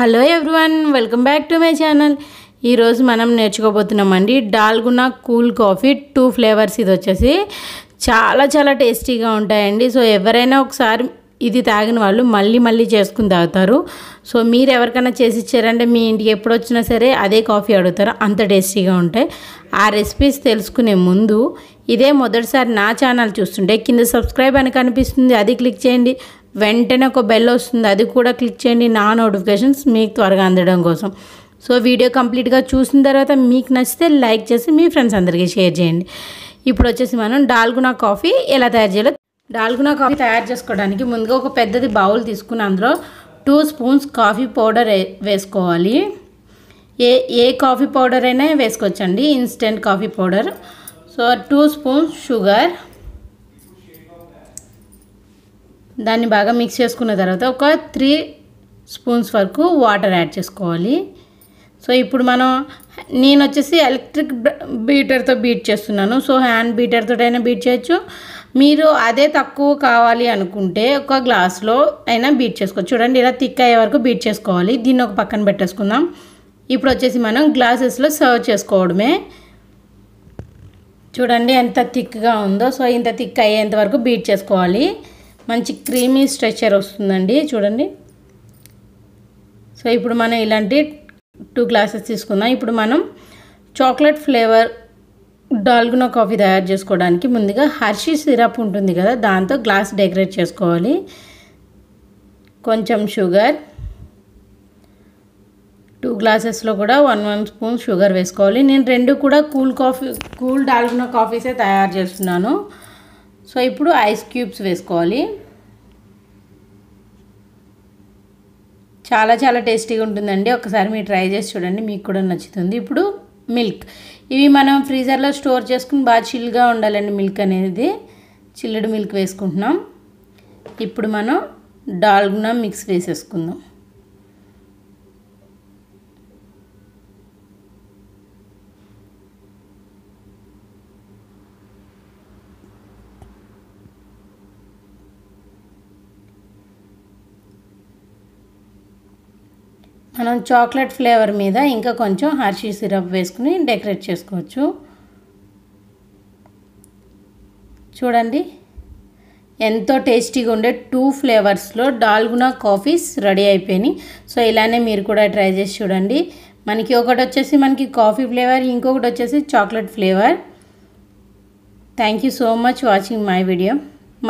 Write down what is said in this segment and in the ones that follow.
hello everyone welcome back to my channel ఈరోజు మనం నేర్చుకోబోతున్నామండి dalgona cool coffee two flavours ఇది వచ్చేసి చాలా చాలా టేస్టీగా ఉంటాయండి సో ఎవరైనా ఒకసారి ఇది తాగిన వాళ్ళు మళ్ళీ మళ్ళీ చేసుకుని తాగుతారు సో మీరు ఎవరికైనా చేసి ఇచ్చారంటే మీ ఇంటికి ఎప్పుడు వచ్చినా సరే అదే కాఫీ అడుగుతారు అంత టేస్టీగా ఉంటాయి ఆ రెసిపీస్ తెలుసుకునే ముందు ఇదే మొదటిసారి నా ఛానల్ చూస్తుంటే కింద సబ్స్క్రైబ్ అని కనిపిస్తుంది అది క్లిక్ చేయండి వెంటనే ఒక బెల్ వస్తుంది అది కూడా క్లిక్ చేయండి నా నోటిఫికేషన్స్ మీకు త్వరగా అందడం కోసం సో వీడియో కంప్లీట్గా చూసిన తర్వాత మీకు నచ్చితే లైక్ చేసి మీ ఫ్రెండ్స్ అందరికీ షేర్ చేయండి ఇప్పుడు వచ్చేసి మనం డాల్గునా కాఫీ ఎలా తయారు చేయాలో డాల్గునా కాఫీ తయారు చేసుకోవడానికి ముందుగా ఒక పెద్దది బౌల్ తీసుకుని అందులో టూ స్పూన్స్ కాఫీ పౌడర్ వేసుకోవాలి ఏ ఏ కాఫీ పౌడర్ అయినా వేసుకోవచ్చండి instant coffee powder so two spoons sugar దాన్ని బాగా మిక్స్ చేసుకున్న తర్వాత ఒక త్రీ స్పూన్స్ వరకు వాటర్ యాడ్ చేసుకోవాలి సో ఇప్పుడు మనం నేను వచ్చేసి ఎలక్ట్రిక్ బీటర్తో బీట్ చేస్తున్నాను సో హ్యాండ్ బీటర్తో అయినా బీట్ చేయొచ్చు మీరు అదే తక్కువ కావాలి అనుకుంటే ఒక గ్లాస్లో అయినా బీట్ చేసుకోవచ్చు చూడండి ఇలా థిక్ అయ్యే వరకు బీట్ చేసుకోవాలి దీన్ని ఒక పక్కన పెట్టేసుకుందాం ఇప్పుడు వచ్చేసి మనం గ్లాసెస్లో సర్వ్ చేసుకోవడమే చూడండి ఎంత థిక్గా ఉందో సో ఇంత థిక్ అయ్యేంత వరకు బీట్ చేసుకోవాలి మంచి క్రీమీ స్ట్రెచర్ వస్తుందండి చూడండి సో ఇప్పుడు మనం ఇలాంటి టూ గ్లాసెస్ తీసుకుందాం ఇప్పుడు మనం చాక్లెట్ ఫ్లేవర్ డాల్గునా కాఫీ తయారు చేసుకోవడానికి ముందుగా హర్షీ సిరప్ ఉంటుంది కదా దాంతో గ్లాస్ డెకరేట్ చేసుకోవాలి కొంచెం షుగర్ టూ గ్లాసెస్లో కూడా వన్ వన్ స్పూన్ షుగర్ వేసుకోవాలి నేను రెండు కూడా కూల్ కాఫీ కూల్ డాల్గునా కాఫీసే తయారు చేస్తున్నాను సో ఇప్పుడు ఐస్ క్యూబ్స్ వేసుకోవాలి చాలా చాలా టేస్టీగా ఉంటుందండి ఒకసారి మీరు ట్రై చేసి చూడండి మీకు కూడా నచ్చుతుంది ఇప్పుడు మిల్క్ ఇవి మనం ఫ్రీజర్లో స్టోర్ చేసుకుని బాగా చిల్గా ఉండాలండి మిల్క్ అనేది చిల్లడి మిల్క్ వేసుకుంటున్నాం ఇప్పుడు మనం డాల్గునా మిక్స్ వేసేసుకుందాం మనం చాక్లెట్ ఫ్లేవర్ మీద ఇంకా కొంచెం హర్షీ సిరప్ వేసుకుని డెకరేట్ చేసుకోవచ్చు చూడండి ఎంతో టేస్టీగా ఉండే టూ ఫ్లేవర్స్లో డాల్గునా కాఫీస్ రెడీ అయిపోయినాయి సో ఇలానే మీరు కూడా ట్రై చేసి చూడండి మనకి ఒకటి వచ్చేసి మనకి కాఫీ ఫ్లేవర్ ఇంకొకటి వచ్చేసి chocolate flavour thank you so much watching my video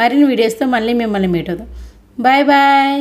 మరిన్ని వీడియోస్తో మళ్ళీ మిమ్మల్ని మీట్ అవుదాం బాయ్ బాయ్